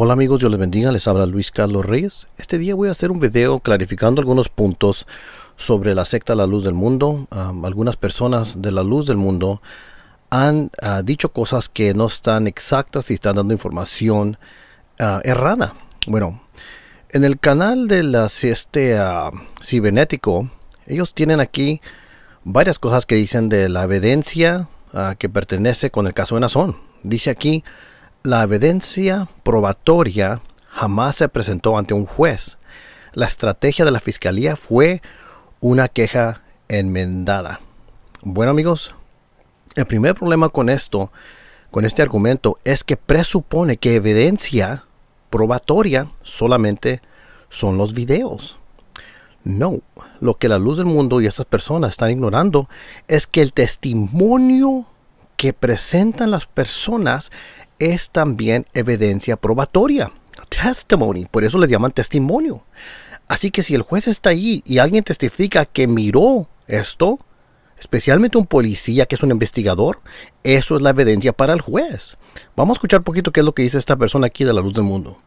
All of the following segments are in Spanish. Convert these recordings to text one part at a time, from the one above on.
Hola amigos, Dios les bendiga, les habla Luis Carlos Reyes. Este día voy a hacer un video clarificando algunos puntos sobre la secta La Luz del Mundo. algunas personas de La Luz del Mundo han ah, dicho cosas que no están exactas y están dando información ah, errada. Bueno, en el canal de la, ah, cibernético, ellos tienen aquí varias cosas que dicen de la evidencia ah, que pertenece con el caso de Nazón. Dice aquí, la evidencia probatoria jamás se presentó ante un juez. La estrategia de la fiscalía fue una queja enmendada. Bueno amigos, el primer problema con esto, con este argumento, es que presupone que evidencia probatoria solamente son los videos. No, lo que la luz del mundo y estas personas están ignorando es que el testimonio que presentan las personas es también evidencia probatoria. Testimony, por eso les llaman testimonio. Así que si el juez está allí y alguien testifica que miró esto, especialmente un policía que es un investigador, eso es la evidencia para el juez. Vamos a escuchar un poquito qué es lo que dice esta persona aquí de la luz del mundo.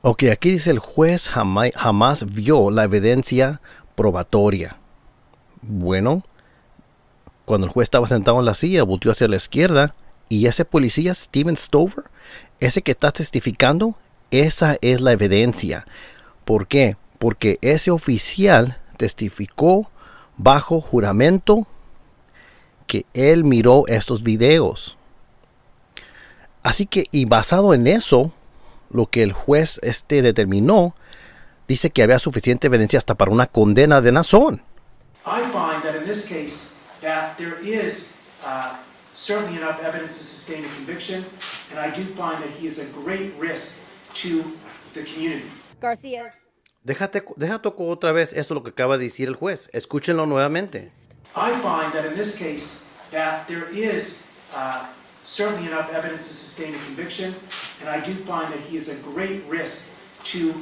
Ok, aquí dice el juez jamás, jamás vio la evidencia probatoria bueno, cuando el juez estaba sentado en la silla, volteó hacia la izquierda y ese policía, Steven Stover, ese que está testificando, esa es la evidencia. ¿Por qué? Porque ese oficial testificó bajo juramento que él miró estos videos. Así que, y basado en eso, lo que el juez este determinó, dice que había suficiente evidencia hasta para una condena de Nazón. I find that in this case, that there is uh, certainly enough evidence to sustain a conviction, and I do find that he is a great risk to the community. Garcia. Déjate, déjate tocó otra vez eso lo que acaba de decir el juez. Escúchenlo nuevamente. I find that in this case that there is uh, certainly enough evidence to sustain a conviction, and I do find that he is a great risk to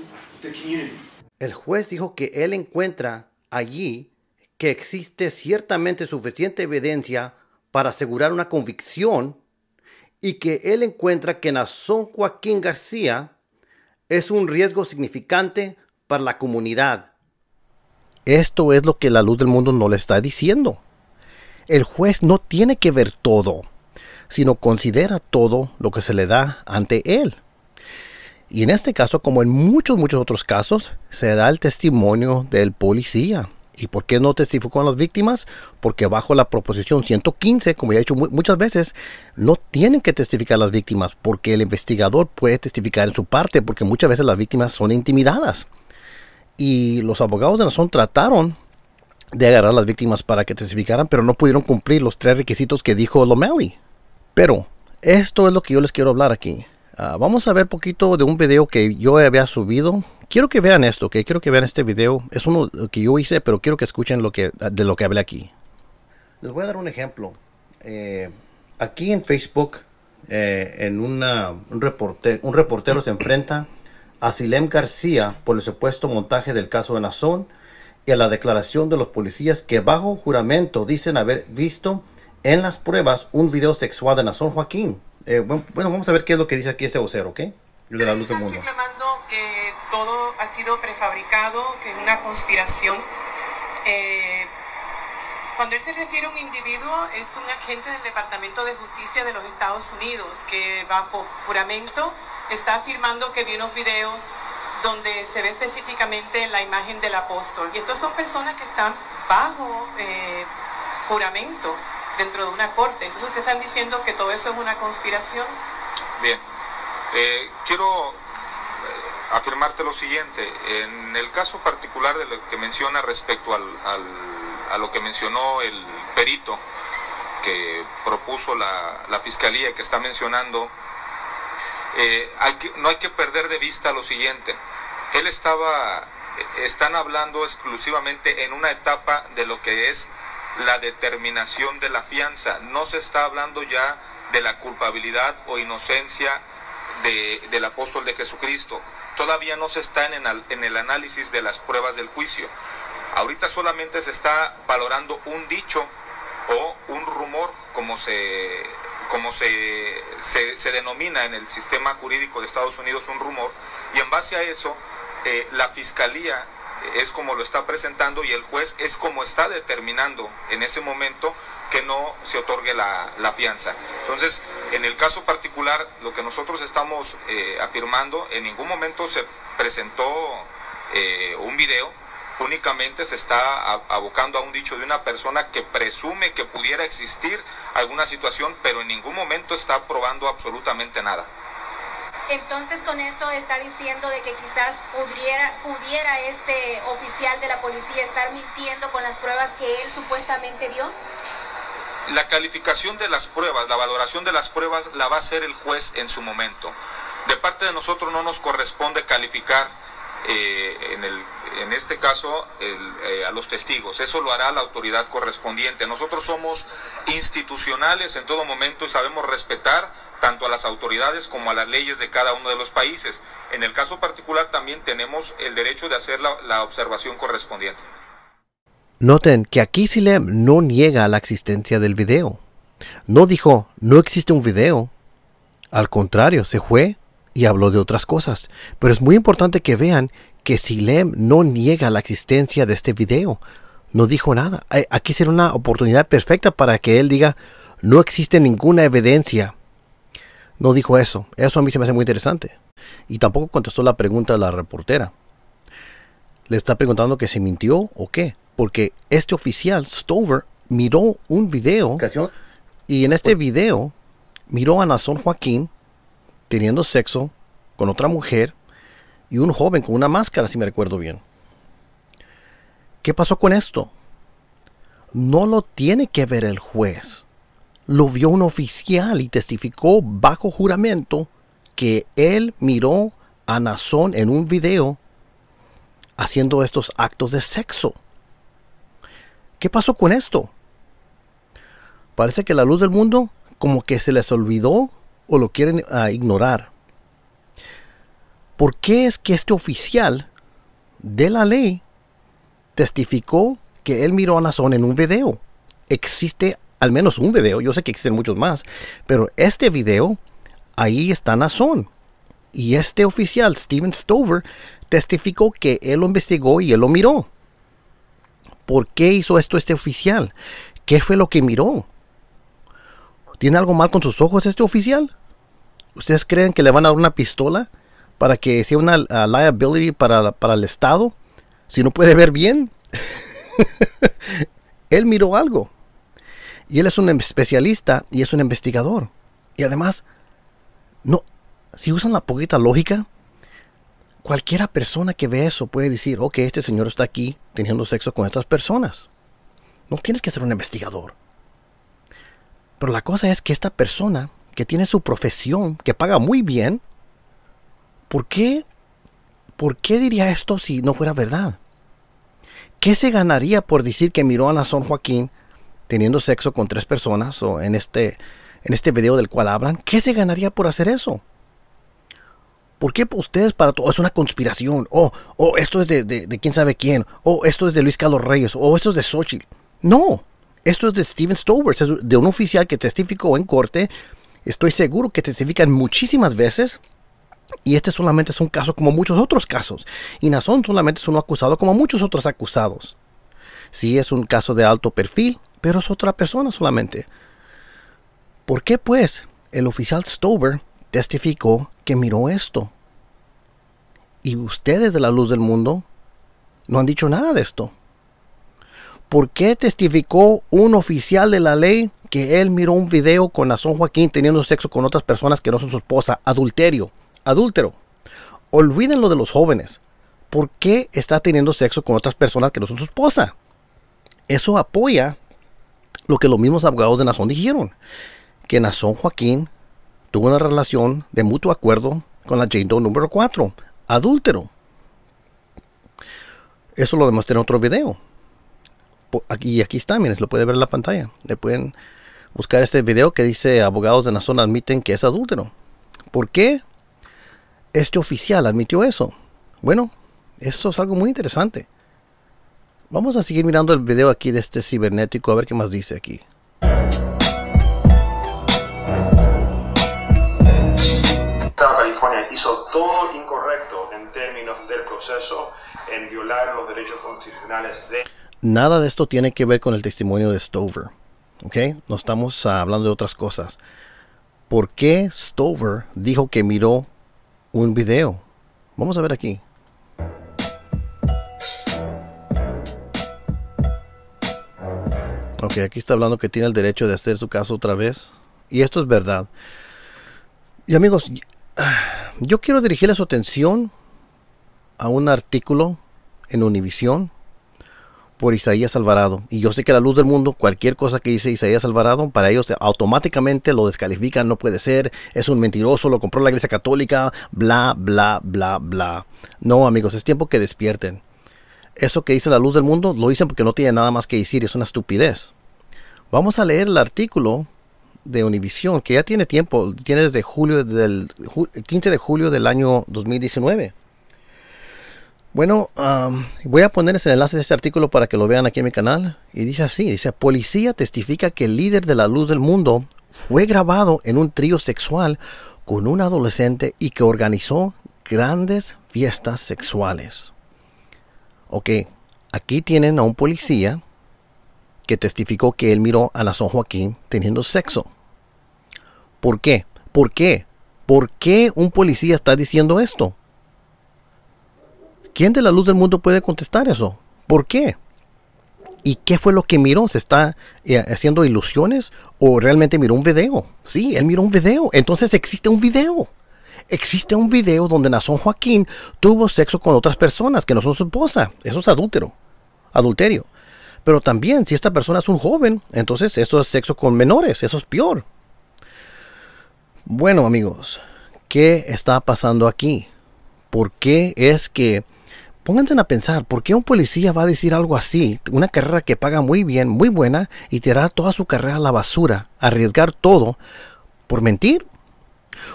the community. El juez dijo que él encuentra allí que existe ciertamente suficiente evidencia para asegurar una convicción y que él encuentra que Nazón Joaquín García es un riesgo significante para la comunidad. Esto es lo que la luz del mundo no le está diciendo. El juez no tiene que ver todo, sino considera todo lo que se le da ante él. Y en este caso, como en muchos, muchos otros casos, se da el testimonio del policía ¿Y por qué no testificó a las víctimas? Porque bajo la proposición 115, como ya he dicho muchas veces, no tienen que testificar las víctimas porque el investigador puede testificar en su parte porque muchas veces las víctimas son intimidadas. Y los abogados de zona trataron de agarrar a las víctimas para que testificaran, pero no pudieron cumplir los tres requisitos que dijo Lomelli. Pero esto es lo que yo les quiero hablar aquí. Ah, vamos a ver poquito de un video que yo había subido. Quiero que vean esto, que quiero que vean este video. Es uno que yo hice, pero quiero que escuchen lo que, de lo que hablé aquí. Les voy a dar un ejemplo. Eh, aquí en Facebook, eh, en un, un reportero se enfrenta a Silem García por el supuesto montaje del caso de Nazón y a la declaración de los policías que bajo juramento dicen haber visto en las pruebas un video sexual de Nazón Joaquín. Eh, bueno, vamos a ver qué es lo que dice aquí este vocero, ¿ok? Lo de la eh, luz del mundo. reclamando que todo ha sido prefabricado, que es una conspiración. Eh, cuando él se refiere a un individuo, es un agente del Departamento de Justicia de los Estados Unidos que bajo juramento está afirmando que vio unos videos donde se ve específicamente la imagen del apóstol. Y estas son personas que están bajo juramento dentro de una corte. Entonces te están diciendo que todo eso es una conspiración. Bien, eh, quiero eh, afirmarte lo siguiente, en el caso particular de lo que menciona respecto al, a lo que mencionó el perito que propuso la, la fiscalía que está mencionando, eh, no hay que perder de vista lo siguiente, él estaba, están hablando exclusivamente en una etapa de lo que es la determinación de la fianza. No se está hablando ya de la culpabilidad o inocencia del apóstol de Jesucristo. Todavía no se está en el, análisis de las pruebas del juicio. Ahorita solamente se está valorando un dicho o un rumor, como se, como se, denomina en el sistema jurídico de Estados Unidos un rumor, y en base a eso, eh, la Fiscalía es como lo está presentando y el juez es como está determinando en ese momento que no se otorgue la, la fianza. Entonces, en el caso particular, lo que nosotros estamos eh, afirmando, en ningún momento se presentó eh, un video, únicamente se está abocando a un dicho de una persona que presume que pudiera existir alguna situación, pero en ningún momento está probando absolutamente nada. Entonces con esto está diciendo de que quizás pudiera, pudiera este oficial de la policía estar mintiendo con las pruebas que él supuestamente vio? La calificación de las pruebas, la valoración de las pruebas la va a hacer el juez en su momento. De parte de nosotros no nos corresponde calificar eh, en, el, en este caso eh, a los testigos. Eso lo hará la autoridad correspondiente. Nosotros somos institucionales en todo momento y sabemos respetar tanto a las autoridades como a las leyes de cada uno de los países. En el caso particular también tenemos el derecho de hacer la, observación correspondiente. Noten que aquí Silem no niega la existencia del video. No dijo, no existe un video. Al contrario, se fue y habló de otras cosas. Pero es muy importante que vean que Silem no niega la existencia de este video. No dijo nada. Aquí será una oportunidad perfecta para que él diga, no existe ninguna evidencia no dijo eso. Eso a mí se me hace muy interesante. Y tampoco contestó la pregunta de la reportera. Le está preguntando que se mintió o qué. Porque este oficial, Stover, miró un video. Y en este pues video miró a Nason Joaquín teniendo sexo con otra mujer y un joven con una máscara, si me recuerdo bien. ¿Qué pasó con esto? No lo tiene que ver el juez lo vio un oficial y testificó bajo juramento que él miró a Nazón en un video haciendo estos actos de sexo. ¿Qué pasó con esto? Parece que la luz del mundo como que se les olvidó o lo quieren ah, ignorar. ¿Por qué es que este oficial de la ley testificó que él miró a Nazón en un video? Existe al menos un video, yo sé que existen muchos más, pero este video, ahí está Nason Y este oficial, Steven Stover, testificó que él lo investigó y él lo miró. ¿Por qué hizo esto este oficial? ¿Qué fue lo que miró? ¿Tiene algo mal con sus ojos este oficial? ¿Ustedes creen que le van a dar una pistola para que sea una uh, liability para el Estado? Si no puede ver bien. él miró algo. Y él es un especialista y es un investigador. Y además, no, si usan la poquita lógica, cualquiera persona que ve eso puede decir, ok, este señor está aquí teniendo sexo con estas personas. No tienes que ser un investigador. Pero la cosa es que esta persona que tiene su profesión, que paga muy bien, ¿por qué, por qué diría esto si no fuera verdad? ¿Qué se ganaría por decir que miró a la Joaquín teniendo sexo con tres personas o en este, en este video del cual hablan, ¿qué se ganaría por hacer eso? ¿Por qué ustedes para todo? Oh, es una conspiración. O oh, oh, esto es de, de, quién sabe quién. O oh, esto es de Luis Carlos Reyes. O esto es de Xochitl. No. Esto es de Steven Stowers. Es de un oficial que testificó en corte. Estoy seguro que testifican muchísimas veces. Y este solamente es un caso como muchos otros casos. Y Nazón solamente es uno acusado como muchos otros acusados. Si es un caso de alto perfil, pero es otra persona solamente. ¿Por qué pues el oficial Stover testificó que miró esto? Y ustedes de la luz del mundo no han dicho nada de esto. ¿Por qué testificó un oficial de la ley que él miró un video con la Son Joaquín teniendo sexo con otras personas que no son su esposa? Adulterio, adúltero. Olvídenlo de los jóvenes. ¿Por qué está teniendo sexo con otras personas que no son su esposa? Eso apoya lo que los mismos abogados de Nazón dijeron, que Nazón Joaquín tuvo una relación de mutuo acuerdo con la Jane número 4, adúltero. Eso lo demostré en otro video. Aquí, aquí está, miren, lo puede ver en la pantalla. Le pueden buscar este video que dice abogados de Nazón admiten que es adúltero. ¿Por qué este oficial admitió eso? Bueno, eso es algo muy interesante. Vamos a seguir mirando el video aquí de este cibernético a ver qué más dice aquí. hizo todo incorrecto en términos del proceso en violar los derechos constitucionales de... Nada de esto tiene que ver con el testimonio de Stover. ¿Ok? No estamos hablando de otras cosas. ¿Por qué Stover dijo que miró un video? Vamos a ver aquí. Ok, aquí está hablando que tiene el derecho de hacer su caso otra vez. Y esto es verdad. Y amigos, ah, yo quiero dirigirle su atención a un artículo en Univisión por Isaías Alvarado. Y yo sé que la luz del mundo, cualquier cosa que dice Isaías Alvarado, para ellos automáticamente lo descalifican, no puede ser, es un mentiroso, lo compró la Iglesia Católica, bla, bla, bla, bla. No, amigos, es tiempo que despierten. Eso que dice la luz del mundo, lo dicen porque no tiene nada más que decir, es una estupidez. Vamos a leer el artículo de Univision, que ya tiene tiempo, tiene desde julio del 15 de julio del año 2019. Bueno, voy a poner ese enlace de este artículo para que lo vean aquí en mi canal. Y dice así, dice, policía testifica que el líder de la luz del mundo fue grabado en un trío sexual con un adolescente y que organizó grandes fiestas sexuales. Ok, aquí tienen a un policía que testificó que él miró a la Joaquín teniendo sexo. ¿Por qué? ¿Por qué? ¿Por qué un policía está diciendo esto? ¿Quién de la luz del mundo puede contestar eso? ¿Por qué? ¿Y qué fue lo que miró? ¿Se está eh, haciendo ilusiones o realmente miró un video? Sí, él miró un video. Entonces existe un video. Existe un video donde Nazón Joaquín tuvo sexo con otras personas que no son su esposa. Eso es adúltero. Adulterio. Pero también, si esta persona es un joven, entonces eso es sexo con menores, eso es peor. Bueno, amigos, ¿qué está pasando aquí? ¿Por qué es que... Pónganse a pensar, ¿por qué un policía va a decir algo así? Una carrera que paga muy bien, muy buena, y tirar toda su carrera a la basura, arriesgar todo, por mentir.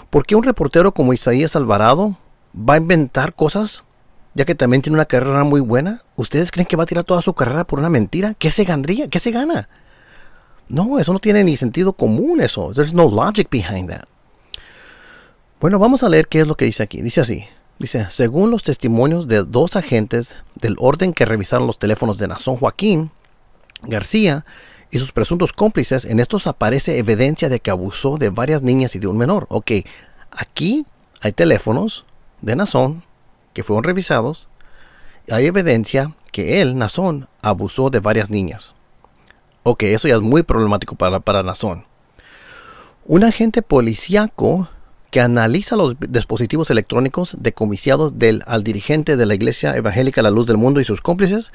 ¿Por qué un reportero como Isaías Alvarado va a inventar cosas ya que también tiene una carrera muy buena, ¿ustedes creen que va a tirar toda su carrera por una mentira? ¿Qué se ganaría? ¿Qué se gana? No, eso no tiene ni sentido común eso. There's no logic behind that. Bueno, vamos a leer qué es lo que dice aquí. Dice así. Dice, según los testimonios de dos agentes del orden que revisaron los teléfonos de Nazón Joaquín García y sus presuntos cómplices, en estos aparece evidencia de que abusó de varias niñas y de un menor. Ok, aquí hay teléfonos de Nazón que fueron revisados, hay evidencia que él, Nazón, abusó de varias niñas. Ok, eso ya es muy problemático para, para Nazón. Un agente policíaco que analiza los dispositivos electrónicos decomisados del, al dirigente de la Iglesia Evangélica La Luz del Mundo y sus cómplices,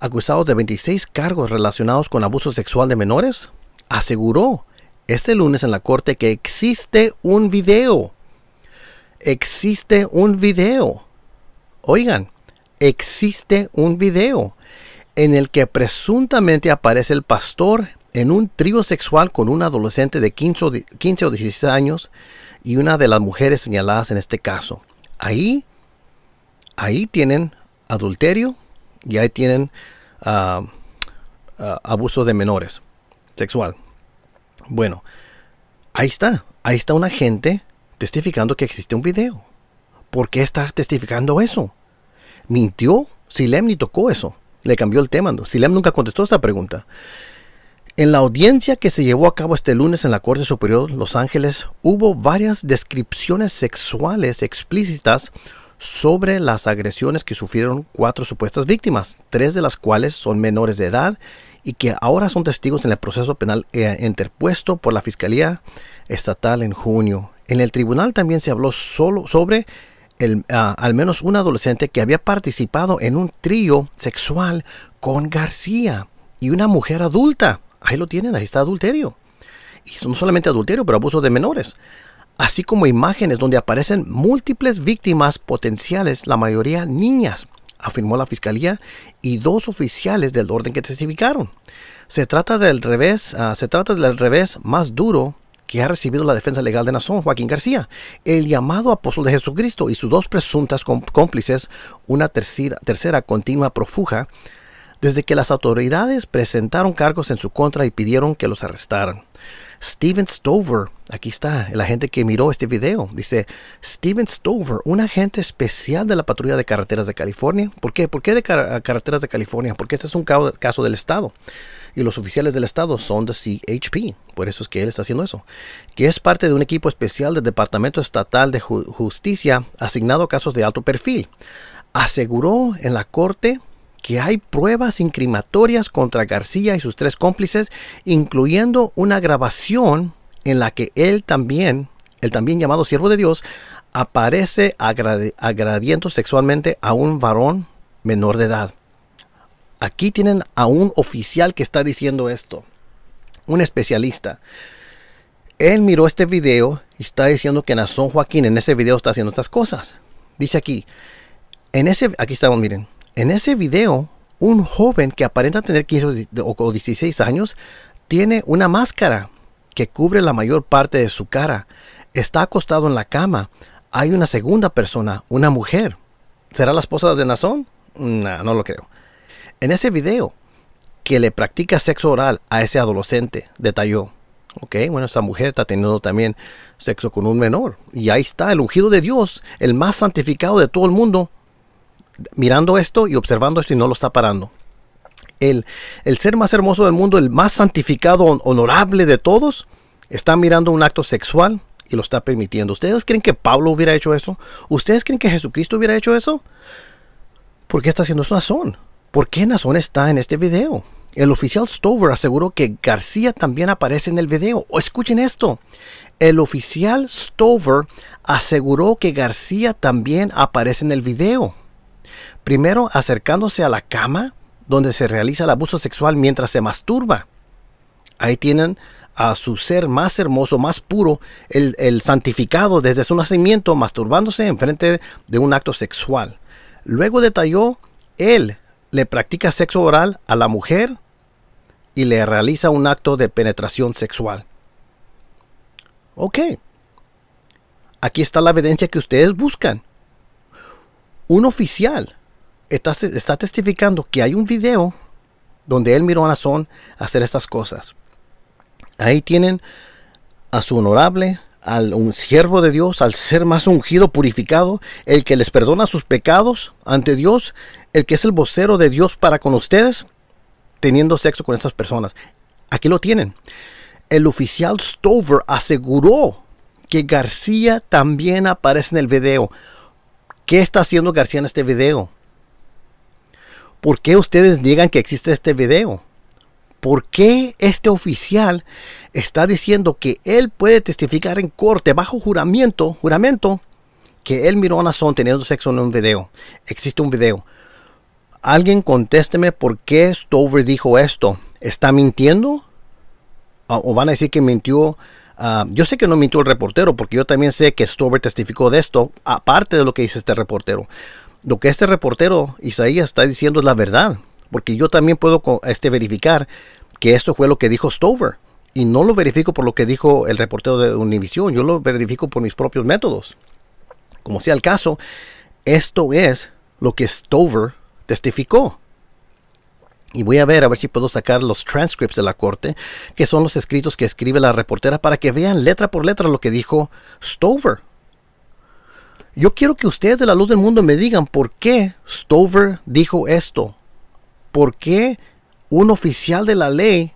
acusados de 26 cargos relacionados con abuso sexual de menores, aseguró este lunes en la corte que existe un video. Existe un video Oigan, existe un video en el que presuntamente aparece el pastor en un trío sexual con un adolescente de 15 o 16 años y una de las mujeres señaladas en este caso. Ahí, ahí tienen adulterio y ahí tienen ah, ah, abuso de menores sexual. Bueno, ahí está, ahí está una gente testificando que existe un video. ¿Por qué está testificando eso? ¿Mintió? Silem ni tocó eso. Le cambió el tema. Silem nunca contestó esta pregunta. En la audiencia que se llevó a cabo este lunes en la Corte Superior de Los Ángeles, hubo varias descripciones sexuales explícitas sobre las agresiones que sufrieron cuatro supuestas víctimas, tres de las cuales son menores de edad y que ahora son testigos en el proceso penal eh, interpuesto por la Fiscalía Estatal en junio. En el tribunal también se habló solo sobre Ah, al menos un adolescente que había participado en un trío sexual con García y una mujer adulta. Ahí lo tienen, ahí está adulterio. Y no solamente adulterio, pero abuso de menores. Así como imágenes donde aparecen múltiples víctimas potenciales, la mayoría niñas, afirmó la fiscalía y dos oficiales del orden que testificaron. Se trata del revés, ah, se trata del revés más duro que ha recibido la defensa legal de nación Joaquín García, el llamado apóstol de Jesucristo y sus dos presuntas cómplices, una tercera, tercera continua profuja, desde que las autoridades presentaron cargos en su contra y pidieron que los arrestaran. Steven Stover, aquí está el agente que miró este video, dice Steven Stover, un agente especial de la patrulla de carreteras de California. ¿Por qué? ¿Por qué de carreteras de California? Porque este es un caso del Estado y los oficiales del Estado son de CHP. Por eso es que él está haciendo eso. Que es parte de un equipo especial del Departamento Estatal de Justicia asignado a casos de alto perfil. Aseguró en la corte que hay pruebas incriminatorias contra García y sus tres cómplices, incluyendo una grabación en la que él también, el también llamado siervo de Dios, aparece agrediendo sexualmente a un varón menor de edad. Aquí tienen a un oficial que está diciendo esto un especialista. Él miró este video y está diciendo que Nazón Joaquín en ese video está haciendo estas cosas. Dice aquí, en ese, aquí estamos, miren, en ese video, un joven que aparenta tener 15 o 16 años tiene una máscara que cubre la mayor parte de su cara. Está acostado en la cama. Hay una segunda persona, una mujer. ¿Será la esposa de Nazón? No, no lo creo. En ese video, que le practica sexo oral a ese adolescente, detalló. Ok, bueno, esa mujer está teniendo también sexo con un menor. Y ahí está el ungido de Dios, el más santificado de todo el mundo, mirando esto y observando esto y no lo está parando. El, el ser más hermoso del mundo, el más santificado, honorable de todos, está mirando un acto sexual y lo está permitiendo. ¿Ustedes creen que Pablo hubiera hecho eso? ¿Ustedes creen que Jesucristo hubiera hecho eso? ¿Por qué está haciendo eso Nazón? ¿Por qué Nazón está en este video? El oficial Stover aseguró que García también aparece en el video. escuchen esto. El oficial Stover aseguró que García también aparece en el video. Primero acercándose a la cama donde se realiza el abuso sexual mientras se masturba. Ahí tienen a su ser más hermoso, más puro, el, el santificado desde su nacimiento, masturbándose en frente de un acto sexual. Luego detalló, él le practica sexo oral a la mujer y le realiza un acto de penetración sexual. Ok. Aquí está la evidencia que ustedes buscan. Un oficial está, testificando que hay un video donde él miró a Nazón hacer estas cosas. Ahí tienen a su honorable, al un siervo de Dios, al ser más ungido, purificado, el que les perdona sus pecados ante Dios, el que es el vocero de Dios para con ustedes, teniendo sexo con estas personas. Aquí lo tienen. El oficial Stover aseguró que García también aparece en el video. ¿Qué está haciendo García en este video? ¿Por qué ustedes niegan que existe este video? ¿Por qué este oficial está diciendo que él puede testificar en corte bajo juramento, juramento, que él miró a Nazón teniendo sexo en un video? Existe un video. Alguien contésteme por qué Stover dijo esto. ¿Está mintiendo? ¿O van a decir que mintió? Ah, yo sé que no mintió el reportero, porque yo también sé que Stover testificó de esto, aparte de lo que dice este reportero. Lo que este reportero, Isaías, está diciendo es la verdad, porque yo también puedo este, verificar que esto fue lo que dijo Stover. Y no lo verifico por lo que dijo el reportero de Univision, yo lo verifico por mis propios métodos. Como sea el caso, esto es lo que Stover testificó. Y voy a ver, a ver si puedo sacar los transcripts de la corte, que son los escritos que escribe la reportera, para que vean letra por letra lo que dijo Stover. Yo quiero que ustedes de la luz del mundo me digan por qué Stover dijo esto. ¿Por qué un oficial de la ley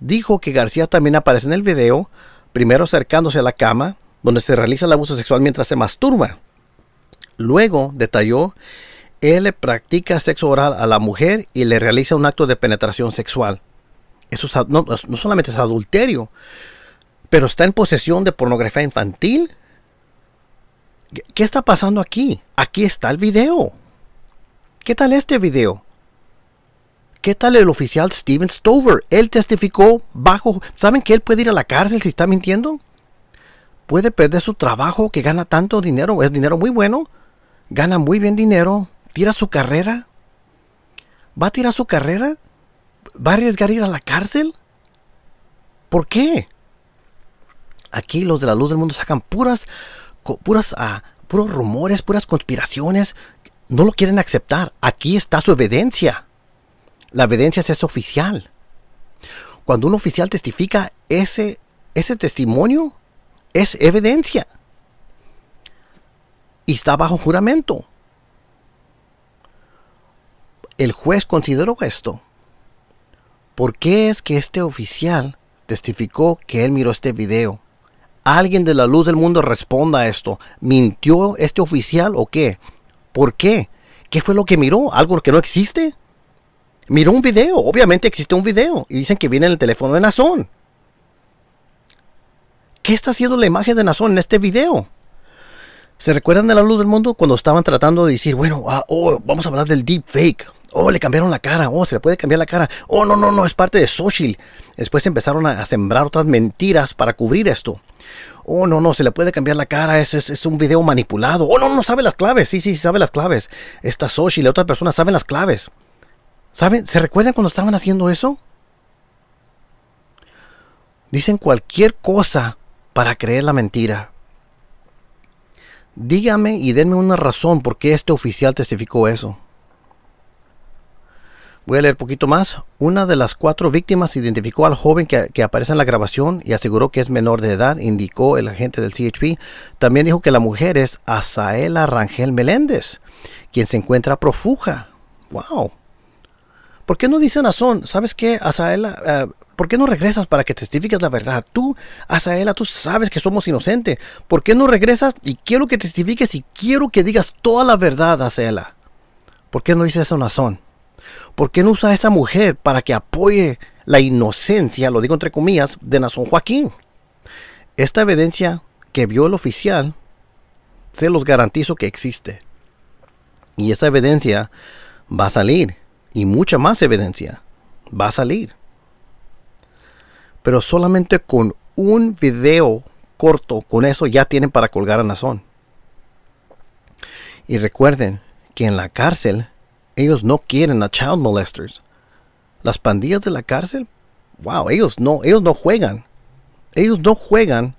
dijo que García también aparece en el video, primero acercándose a la cama, donde se realiza el abuso sexual mientras se masturba? Luego detalló él le practica sexo oral a la mujer y le realiza un acto de penetración sexual. Eso no, no solamente es adulterio, pero está en posesión de pornografía infantil. ¿Qué está pasando aquí? Aquí está el video. ¿Qué tal este video? ¿Qué tal el oficial Steven Stover? Él testificó bajo... ¿Saben que él puede ir a la cárcel si está mintiendo? Puede perder su trabajo que gana tanto dinero. Es dinero muy bueno. Gana muy bien dinero. ¿Tira su carrera? ¿Va a tirar su carrera? ¿Va a arriesgar ir a la cárcel? ¿Por qué? Aquí los de la luz del mundo sacan puras, puras, ah, puros rumores, puras conspiraciones. No lo quieren aceptar. Aquí está su evidencia. La evidencia es oficial. Cuando un oficial testifica, ese, ese testimonio es evidencia. Y está bajo juramento. El juez consideró esto. ¿Por qué es que este oficial testificó que él miró este video? Alguien de la luz del mundo responda a esto. ¿Mintió este oficial o qué? ¿Por qué? ¿Qué fue lo que miró? ¿Algo que no existe? Miró un video, obviamente existe un video. Y dicen que viene en el teléfono de Nazón. ¿Qué está haciendo la imagen de Nazón en este video? ¿Se recuerdan de la luz del mundo cuando estaban tratando de decir, bueno, ah, oh, vamos a hablar del Deepfake. Oh, le cambiaron la cara. Oh, se le puede cambiar la cara. Oh, no, no, no, es parte de social. Después empezaron a, sembrar otras mentiras para cubrir esto. Oh, no, no, se le puede cambiar la cara. Es, es, un video manipulado. Oh, no, no sabe las claves. Sí, sí, sabe las claves. Esta y la otra persona saben las claves. ¿Saben? ¿Se recuerdan cuando estaban haciendo eso? Dicen cualquier cosa para creer la mentira. Dígame y denme una razón por qué este oficial testificó eso. Voy a leer poquito más. Una de las cuatro víctimas identificó al joven que, aparece en la grabación y aseguró que es menor de edad, indicó el agente del CHP. También dijo que la mujer es Azaela Rangel Meléndez, quien se encuentra profuja. ¡Wow! ¿Por qué no dice Nazón? ¿Sabes qué, Azaela? Eh, ¿Por qué no regresas para que testifiques la verdad? Tú, Azaela, tú sabes que somos inocentes. ¿Por qué no regresas? Y quiero que testifiques y quiero que digas toda la verdad, Azaela. ¿Por qué no dices eso, Nazón? ¿Por qué no usa a esa mujer para que apoye la inocencia, lo digo entre comillas, de Nazón Joaquín? Esta evidencia que vio el oficial, se los garantizo que existe. Y esa evidencia va a salir. Y mucha más evidencia va a salir. Pero solamente con un video corto, con eso ya tienen para colgar a Nazón. Y recuerden que en la cárcel ellos no quieren a child molesters. Las pandillas de la cárcel, wow, ellos no, ellos no juegan. Ellos no juegan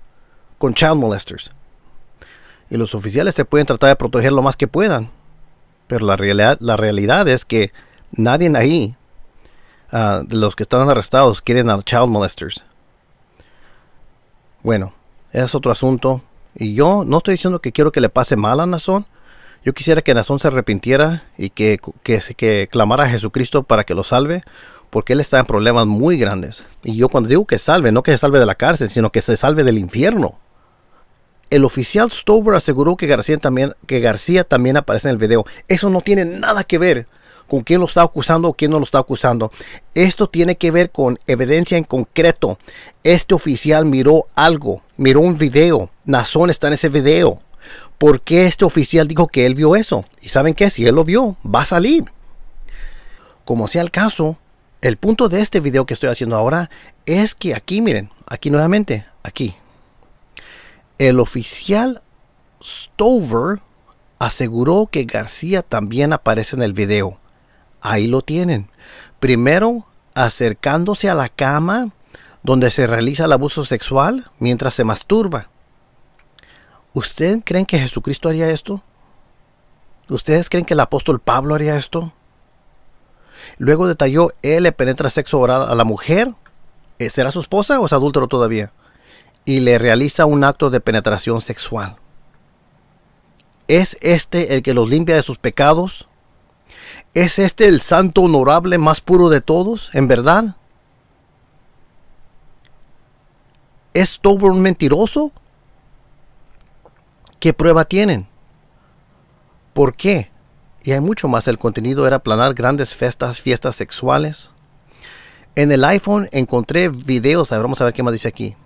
con child molesters. Y los oficiales te pueden tratar de proteger lo más que puedan. Pero la realidad, la realidad es que nadie ahí, ah, de los que están arrestados, quieren a child molesters. Bueno, es otro asunto. Y yo no estoy diciendo que quiero que le pase mal a Nazón yo quisiera que Nazón se arrepintiera y que, que, clamara a Jesucristo para que lo salve, porque él está en problemas muy grandes. Y yo cuando digo que salve, no que se salve de la cárcel, sino que se salve del infierno. El oficial Stover aseguró que García también, que García también aparece en el video. Eso no tiene nada que ver con quién lo está acusando o quién no lo está acusando. Esto tiene que ver con evidencia en concreto. Este oficial miró algo, miró un video. Nazón está en ese video porque este oficial dijo que él vio eso? Y saben qué, si él lo vio, va a salir. Como sea el caso, el punto de este video que estoy haciendo ahora es que aquí, miren, aquí nuevamente, aquí. El oficial Stover aseguró que García también aparece en el video. Ahí lo tienen. Primero, acercándose a la cama donde se realiza el abuso sexual mientras se masturba. ¿Ustedes creen que Jesucristo haría esto? ¿Ustedes creen que el apóstol Pablo haría esto? Luego detalló, él le penetra sexo oral a la mujer, será su esposa o es adúltero todavía, y le realiza un acto de penetración sexual. ¿Es este el que los limpia de sus pecados? ¿Es este el santo honorable más puro de todos, en verdad? ¿Es todo un mentiroso ¿Qué prueba tienen? ¿Por qué? Y hay mucho más. El contenido era planar grandes fiestas fiestas sexuales. En el iPhone encontré videos. A vamos a ver qué más dice aquí.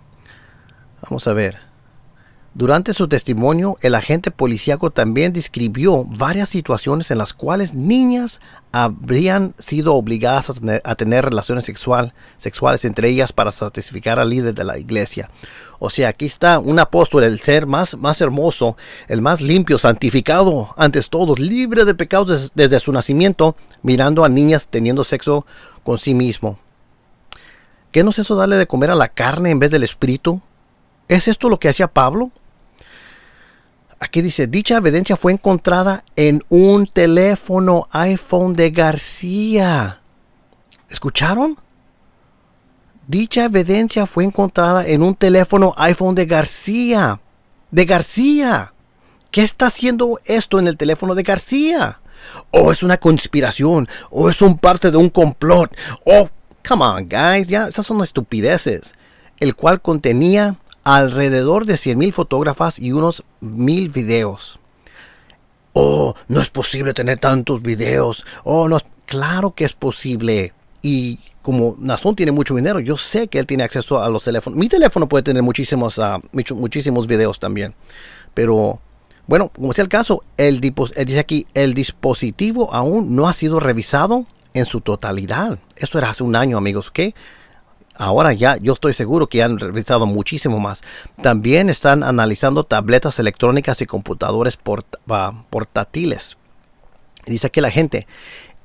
Vamos a ver. Durante su testimonio, el agente policíaco también describió varias situaciones en las cuales niñas habrían sido obligadas a tener, relaciones sexual, sexuales entre ellas para satisfacer al líder de la iglesia. O sea, aquí está un apóstol, el ser más, más hermoso, el más limpio, santificado antes todos, libre de pecados desde su nacimiento, mirando a niñas teniendo sexo con sí mismo. ¿Qué no es eso darle de comer a la carne en vez del espíritu? ¿Es esto lo que hacía Pablo? Aquí dice, dicha evidencia fue encontrada en un teléfono iPhone de García. ¿Escucharon? Dicha evidencia fue encontrada en un teléfono iPhone de García. De García. ¿Qué está haciendo esto en el teléfono de García? ¿O es una conspiración? ¿O es un parte de un complot? ¿O... Come on, guys, ya, esas son estupideces. El cual contenía alrededor de 100.000 fotógrafas y unos 1.000 videos. Oh, no es posible tener tantos videos. Oh, no. Claro que es posible. Y como Nazón tiene mucho dinero, yo sé que él tiene acceso a los teléfonos. Mi teléfono puede tener muchísimos, ah, muchísimos videos también. Pero bueno, como sea el caso, el, dice aquí, el dispositivo aún no ha sido revisado en su totalidad. Eso era hace un año, amigos, que ahora ya yo estoy seguro que han revisado muchísimo más. También están analizando tabletas electrónicas y computadores ah, portátiles. Dice aquí la gente,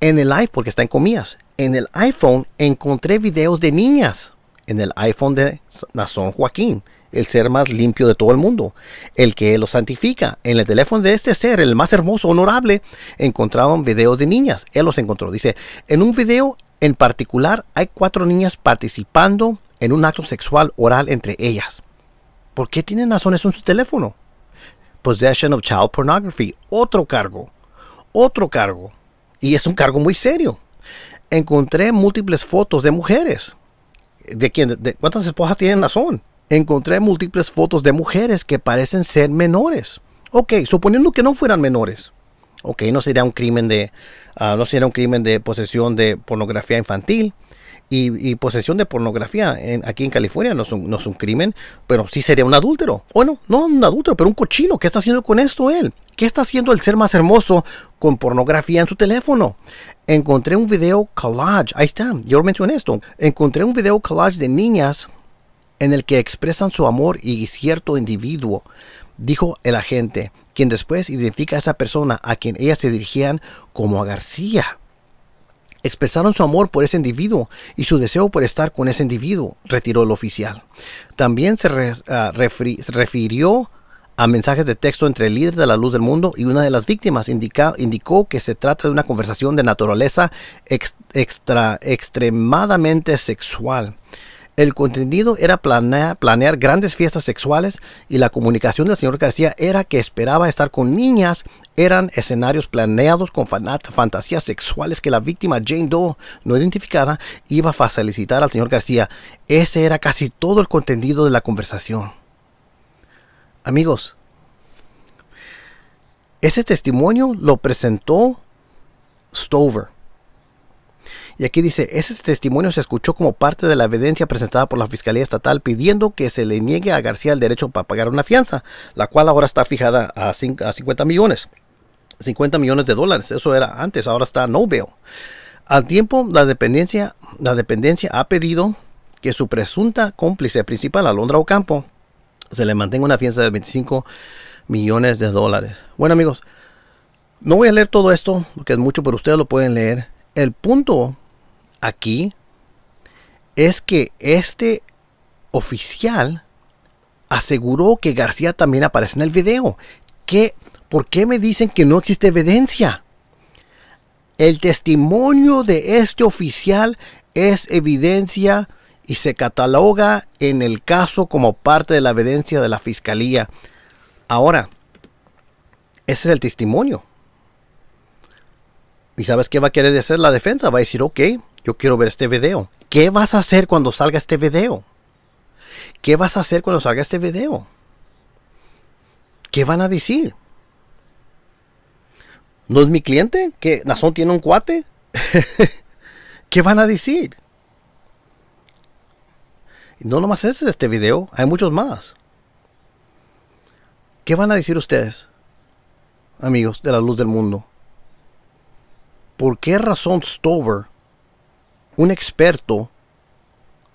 en el live, porque está en comillas, en el iPhone encontré videos de niñas en el iPhone de Nazón Joaquín, el ser más limpio de todo el mundo, el que lo santifica. En el teléfono de este ser, el más hermoso, honorable, encontraron videos de niñas. Él los encontró. Dice, en un video en particular hay cuatro niñas participando en un acto sexual oral entre ellas. ¿Por qué tienen eso en su teléfono? Possession of child pornography, otro cargo, otro cargo. Y es un cargo muy serio encontré múltiples fotos de mujeres. ¿De, quién, de cuántas esposas tienen razón. Encontré múltiples fotos de mujeres que parecen ser menores. Ok, suponiendo que no fueran menores. Ok, no sería un crimen de, ah, no sería un crimen de posesión de pornografía infantil. Y, posesión de pornografía aquí en California no es, un, no es un crimen, pero sí sería un adúltero. Bueno, no un adúltero, pero un cochino. ¿Qué está haciendo con esto él? ¿Qué está haciendo el ser más hermoso con pornografía en su teléfono? encontré un video collage. Ahí está, yo mencioné esto. Encontré un video collage de niñas en el que expresan su amor y cierto individuo, dijo el agente, quien después identifica a esa persona a quien ellas se dirigían como a García. Expresaron su amor por ese individuo y su deseo por estar con ese individuo, retiró el oficial. También se, ah, se refirió a mensajes de texto entre el líder de la luz del mundo y una de las víctimas. indicó que se trata de una conversación de naturaleza extremadamente sexual. El contenido era planear, planear, grandes fiestas sexuales y la comunicación del señor García era que esperaba estar con niñas. Eran escenarios planeados con fantasías sexuales que la víctima Jane Doe, no identificada, iba a facilitar al señor García. Ese era casi todo el contenido de la conversación. Amigos, ese testimonio lo presentó Stover. Y aquí dice, ese testimonio se escuchó como parte de la evidencia presentada por la Fiscalía Estatal pidiendo que se le niegue a García el derecho para pagar una fianza, la cual ahora está fijada a, 50 millones. 50 millones de dólares, eso era antes, ahora está no veo Al tiempo, la dependencia, la dependencia ha pedido que su presunta cómplice principal, Alondra Ocampo, se le mantenga una fianza de 25 millones de dólares. Bueno amigos, no voy a leer todo esto, porque es mucho, pero ustedes lo pueden leer. El punto aquí es que este oficial aseguró que García también aparece en el video. ¿Qué? ¿Por qué me dicen que no existe evidencia? El testimonio de este oficial es evidencia y se cataloga en el caso como parte de la evidencia de la fiscalía. Ahora, ese es el testimonio. ¿Y sabes qué va a querer hacer la defensa? Va a decir, ok, yo quiero ver este video. ¿Qué vas a hacer cuando salga este video? ¿Qué vas a hacer cuando salga este video? ¿Qué van a decir? ¿No es mi cliente? ¿Que Nazón tiene un cuate? ¿Qué van a decir? No nomás es este video, hay muchos más. ¿Qué van a decir ustedes, amigos de la luz del mundo? ¿Por qué razón Stover, un experto,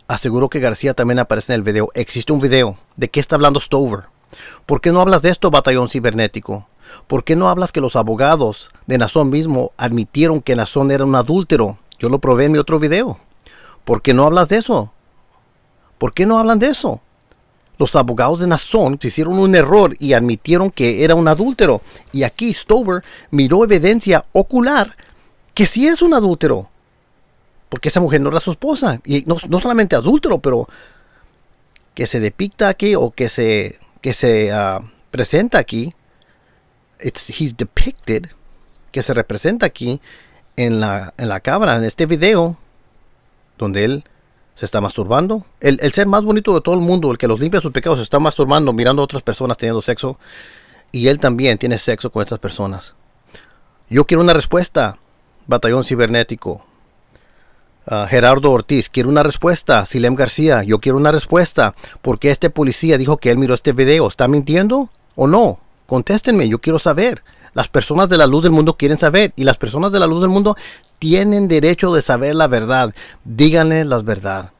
aseguró que García también aparece en el video? Existe un video. ¿De qué está hablando Stover? ¿Por qué no hablas de esto, batallón cibernético? ¿Por qué no hablas que los abogados de Nazón mismo admitieron que Nazón era un adúltero? Yo lo probé en mi otro video. ¿Por qué no hablas de eso? ¿Por qué no hablan de eso? Los abogados de se hicieron un error y admitieron que era un adúltero. Y aquí Stover miró evidencia ocular que sí es un adúltero. Porque esa mujer no era su esposa. Y no, solamente adúltero, pero que se depicta aquí o que se, que se ah, presenta aquí. he's depicted, que se representa aquí en la, en la cámara en este video, donde él se está masturbando. El, ser más bonito de todo el mundo, el que los limpia sus pecados, se está masturbando, mirando a otras personas teniendo sexo. Y él también tiene sexo con estas personas. Yo quiero una respuesta, Batallón Cibernético. Ah, Gerardo Ortiz, quiero una respuesta. Silem García, yo quiero una respuesta. ¿Por qué este policía dijo que él miró este video? ¿Está mintiendo o no? Contéstenme, yo quiero saber. Las personas de la luz del mundo quieren saber y las personas de la luz del mundo tienen derecho de saber la verdad. Díganle la verdad.